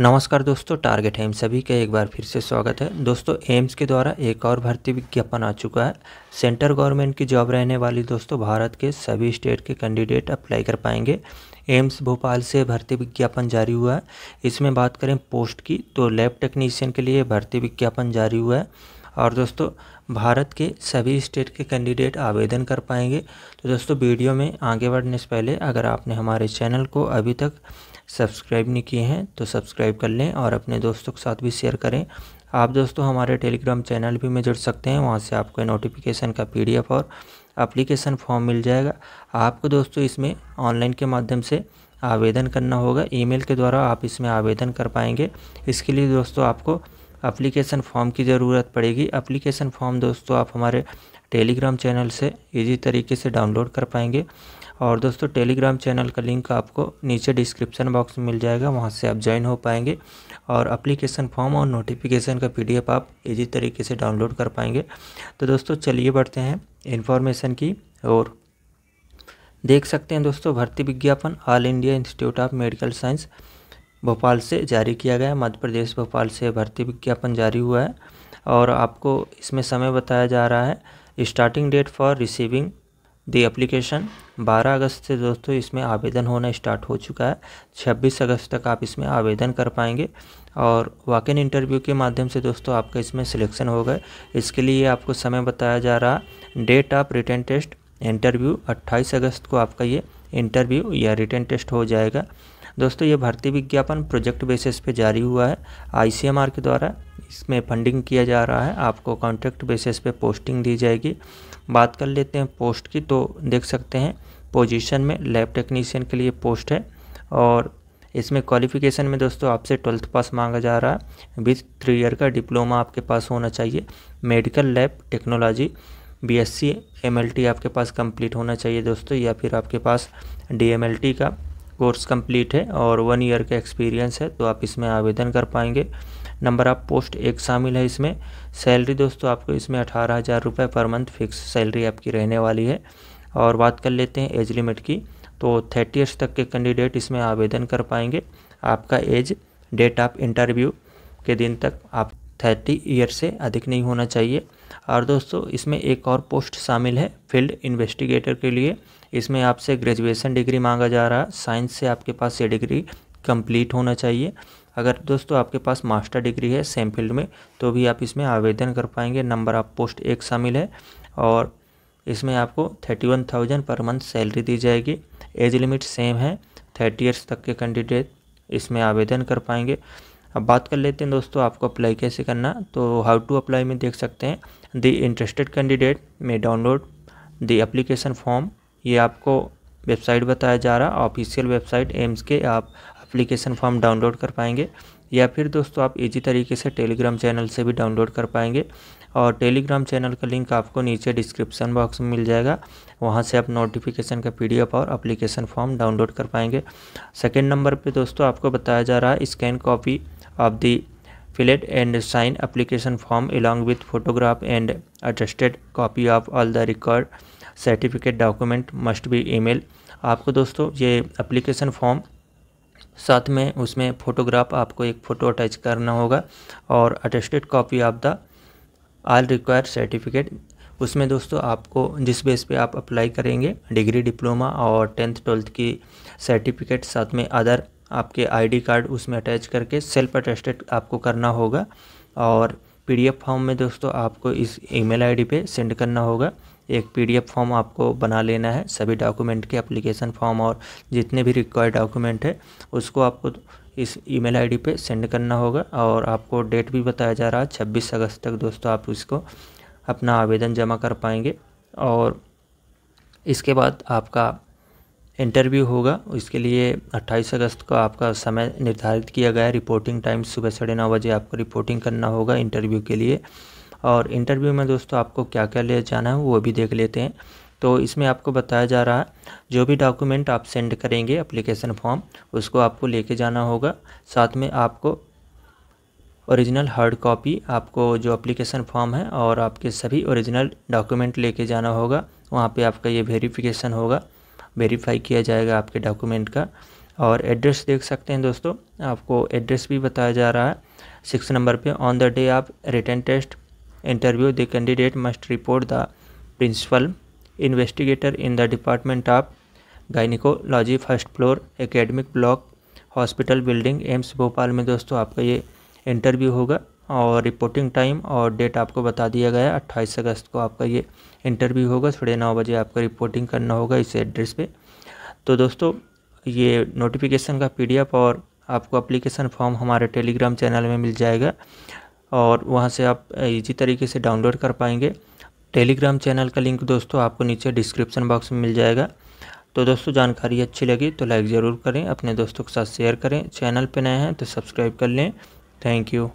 नमस्कार दोस्तों target AIIMS सभी का एक बार फिर से स्वागत है दोस्तों एम्स के द्वारा एक और भर्ती विज्ञापन आ चुका है सेंटर गवर्नमेंट की जॉब रहने वाली दोस्तों भारत के सभी स्टेट के कैंडिडेट अप्लाई कर पाएंगे एम्स भोपाल से भर्ती विज्ञापन जारी हुआ है इसमें बात करें पोस्ट की तो लैब टेक्नीशियन के लिए भर्ती विज्ञापन जारी हुआ है और दोस्तों भारत के सभी स्टेट के कैंडिडेट आवेदन कर पाएंगे तो दोस्तों वीडियो में आगे बढ़ने से पहले अगर आपने हमारे चैनल को अभी तक सब्सक्राइब नहीं किए हैं तो सब्सक्राइब कर लें और अपने दोस्तों के साथ भी शेयर करें आप दोस्तों हमारे टेलीग्राम चैनल भी में जुड़ सकते हैं वहाँ से आपको नोटिफिकेशन का पी और अप्लीकेशन फॉर्म मिल जाएगा आपको दोस्तों इसमें ऑनलाइन के माध्यम से आवेदन करना होगा ईमेल के द्वारा आप इसमें आवेदन कर पाएंगे इसके लिए दोस्तों आपको अप्लीकेशन फॉर्म की ज़रूरत पड़ेगी अप्लीकेशन फॉर्म दोस्तों आप हमारे टेलीग्राम चैनल से इजी तरीके से डाउनलोड कर पाएंगे और दोस्तों टेलीग्राम चैनल का लिंक आपको नीचे डिस्क्रिप्शन बॉक्स में मिल जाएगा वहाँ से आप ज्वाइन हो पाएंगे और अप्लीकेशन फॉर्म और नोटिफिकेशन का पीडीएफ आप इजी तरीके से डाउनलोड कर पाएंगे तो दोस्तों चलिए बढ़ते हैं इन्फॉर्मेशन की और देख सकते हैं दोस्तों भर्ती विज्ञापन All India Institute of Medical Science Bhopal से जारी किया गया है मध्य प्रदेश भोपाल से भर्ती विज्ञापन जारी हुआ है और आपको इसमें समय बताया जा रहा है starting date for receiving the application 12 अगस्त से दोस्तों इसमें आवेदन होना स्टार्ट हो चुका है 26 अगस्त तक आप इसमें आवेदन कर पाएंगे और वॉक इन इंटरव्यू के माध्यम से दोस्तों आपका इसमें सिलेक्शन हो गए इसके लिए आपको समय बताया जा रहा date of written test interview 28 अगस्त को आपका ये इंटरव्यू या रिटर्न टेस्ट हो जाएगा दोस्तों ये भर्ती विज्ञापन प्रोजेक्ट बेसिस पे जारी हुआ है आई के द्वारा इसमें फंडिंग किया जा रहा है आपको कॉन्ट्रैक्ट बेसिस पे पोस्टिंग दी जाएगी बात कर लेते हैं पोस्ट की तो देख सकते हैं पोजीशन में लैब टेक्नीशियन के लिए पोस्ट है और इसमें क्वालिफिकेशन में दोस्तों आपसे ट्वेल्थ पास मांगा जा रहा है विथ थ्री ईयर का डिप्लोमा आपके पास होना चाहिए medical lab technology B S C M L T आपके पास कंप्लीट होना चाहिए दोस्तों या फिर आपके पास डी एम एल टी का कोर्स कंप्लीट है और वन ईयर का एक्सपीरियंस है तो आप इसमें आवेदन कर पाएंगे नंबर ऑफ पोस्ट एक शामिल है इसमें सैलरी दोस्तों आपको इसमें अठारह हज़ार रुपये पर मंथ फिक्स सैलरी आपकी रहने वाली है और बात कर लेते हैं एज लिमिट की तो थर्टी ईयर्स तक के कैंडिडेट इसमें आवेदन कर पाएंगे आपका एज डेट ऑफ इंटरव्यू के दिन तक आप थर्टी ईयर से अधिक नहीं होना चाहिए और दोस्तों इसमें एक और पोस्ट शामिल है फील्ड इन्वेस्टिगेटर के लिए इसमें आपसे ग्रेजुएशन डिग्री मांगा जा रहा है साइंस से आपके पास ये डिग्री कंप्लीट होना चाहिए अगर दोस्तों आपके पास मास्टर डिग्री है सेम फील्ड में तो भी आप इसमें आवेदन कर पाएंगे नंबर ऑफ पोस्ट एक शामिल है और इसमें आपको thirty one thousand per month salary दी जाएगी एज लिमिट सेम है थर्टी ईयर्स तक के कैंडिडेट इसमें आवेदन कर पाएंगे अब बात कर लेते हैं दोस्तों आपको अप्लाई कैसे करना तो हाउ टू अप्लाई में देख सकते हैं द इंटरेस्टेड कैंडिडेट में डाउनलोड द अप्लीकेशन फॉर्म ये आपको वेबसाइट बताया जा रहा ऑफिशियल वेबसाइट एम्स के आप एप्लीकेशन फॉर्म डाउनलोड कर पाएंगे या फिर दोस्तों आप इजी तरीके से टेलीग्राम चैनल से भी डाउनलोड कर पाएंगे और टेलीग्राम चैनल का लिंक आपको नीचे डिस्क्रिप्शन बॉक्स में मिल जाएगा वहाँ से आप नोटिफिकेशन का पीडीएफ और एप्लीकेशन फॉर्म डाउनलोड कर पाएंगे सेकेंड नंबर पर दोस्तों आपको बताया जा रहा है scan copy of the filled and sign application form along with photograph and attested copy of all the record certificate document must be email आपको दोस्तों ये अप्लीकेशन फॉर्म साथ में उसमें फ़ोटोग्राफ आपको एक फ़ोटो अटैच करना होगा और attested copy of the all require certificate उसमें दोस्तों आपको जिस बेस पे आप अप्लाई करेंगे डिग्री डिप्लोमा और टेंथ ट्वेल्थ की सर्टिफिकेट साथ में अदर आपके आईडी कार्ड उसमें अटैच करके सेल्फ अटेस्टेड आपको करना होगा और पीडीएफ फॉर्म में दोस्तों आपको इस ईमेल आईडी पे सेंड करना होगा एक पीडीएफ फॉर्म आपको बना लेना है सभी डॉक्यूमेंट के एप्लीकेशन फॉर्म और जितने भी रिक्वायर्ड डॉक्यूमेंट है उसको आपको इस ईमेल आईडी पे सेंड करना होगा और आपको डेट भी बताया जा रहा है छब्बीस अगस्त तक दोस्तों आप उसको अपना आवेदन जमा कर पाएंगे और इसके बाद आपका इंटरव्यू होगा इसके लिए 28 अगस्त को आपका समय निर्धारित किया गया है रिपोर्टिंग टाइम सुबह साढ़े नौ बजे आपको रिपोर्टिंग करना होगा इंटरव्यू के लिए और इंटरव्यू में दोस्तों आपको क्या क्या ले जाना है वो भी देख लेते हैं तो इसमें आपको बताया जा रहा है जो भी डॉक्यूमेंट आप सेंड करेंगे अप्लीकेशन फॉर्म उसको आपको लेके जाना होगा साथ में आपको ओरिजिनल हार्ड कॉपी आपको जो अप्लीकेशन फॉर्म है और आपके सभी ओरिजिनल डॉक्यूमेंट लेके जाना होगा वहाँ पे आपका ये वेरिफिकेशन होगा वेरीफाई किया जाएगा आपके डॉक्यूमेंट का और एड्रेस देख सकते हैं दोस्तों आपको एड्रेस भी बताया जा रहा है सिक्स नंबर पे ऑन द डे आप written test interview, the candidate must report the principal investigator in the Department of gynaecology first floor academic block hospital building AIIMS Bhopal में दोस्तों आपका ये इंटरव्यू होगा और रिपोर्टिंग टाइम और डेट आपको बता दिया गया है अट्ठाईस अगस्त को आपका ये इंटरव्यू होगा साढ़े नौ बजे आपका रिपोर्टिंग करना होगा इस एड्रेस पे तो दोस्तों ये नोटिफिकेशन का पीडीएफ और आपको अप्लीकेशन फॉर्म हमारे टेलीग्राम चैनल में मिल जाएगा और वहाँ से आप इजी तरीके से डाउनलोड कर पाएंगे टेलीग्राम चैनल का लिंक दोस्तों आपको नीचे डिस्क्रिप्शन बॉक्स में मिल जाएगा तो दोस्तों जानकारी अच्छी लगी तो लाइक ज़रूर करें अपने दोस्तों के साथ शेयर करें चैनल पर नए हैं तो सब्सक्राइब कर लें थैंक यू